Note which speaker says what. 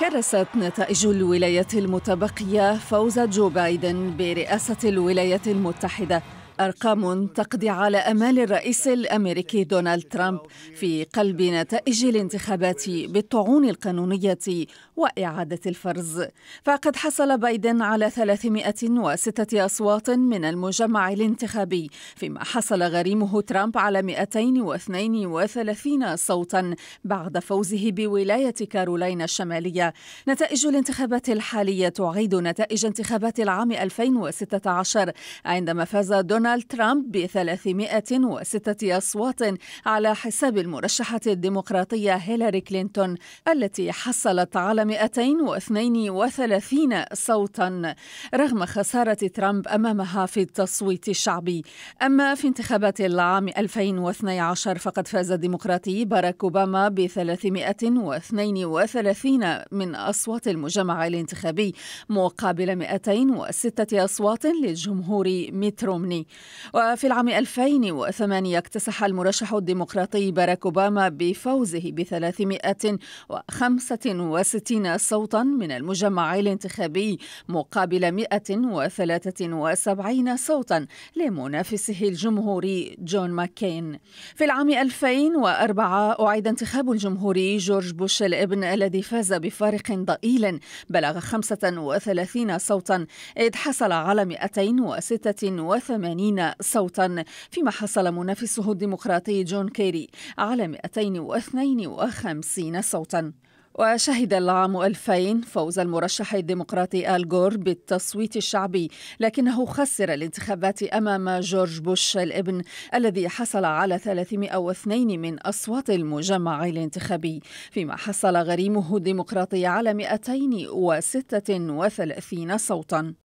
Speaker 1: كرست نتائج الولايات المتبقية فوز جو بايدن برئاسة الولايات المتحدة أرقام تقضي على أمال الرئيس الأمريكي دونالد ترامب في قلب نتائج الانتخابات بالطعون القانونية وإعادة الفرز فقد حصل بايدن على 306 أصوات من المجمع الانتخابي فيما حصل غريمه ترامب على 232 صوتا بعد فوزه بولاية كارولاينا الشمالية نتائج الانتخابات الحالية تعيد نتائج انتخابات العام 2016 عندما فاز دونالد دونالد ترامب ب 306 أصوات على حساب المرشحة الديمقراطية هيلاري كلينتون التي حصلت على 232 صوتا رغم خسارة ترامب أمامها في التصويت الشعبي أما في انتخابات العام 2012 فقد فاز الديمقراطي باراك أوباما ب 332 من أصوات المجمع الانتخابي مقابل 206 أصوات للجمهور ميت رومني وفي العام 2008 اكتسح المرشح الديمقراطي باراك أوباما بفوزه ب 365 صوتا من المجمع الانتخابي مقابل 173 صوتا لمنافسه الجمهوري جون ماكين في العام 2004 أعيد انتخاب الجمهوري جورج بوش الابن الذي فاز بفارق ضئيل بلغ 35 صوتا إذ حصل على 286 وثمانين صوتا فيما حصل منافسه الديمقراطي جون كيري على 252 صوتا وشهد العام 2000 فوز المرشح الديمقراطي آل جور بالتصويت الشعبي لكنه خسر الانتخابات أمام جورج بوش الابن الذي حصل على 302 من أصوات المجمع الانتخابي فيما حصل غريمه الديمقراطي على 236 صوتا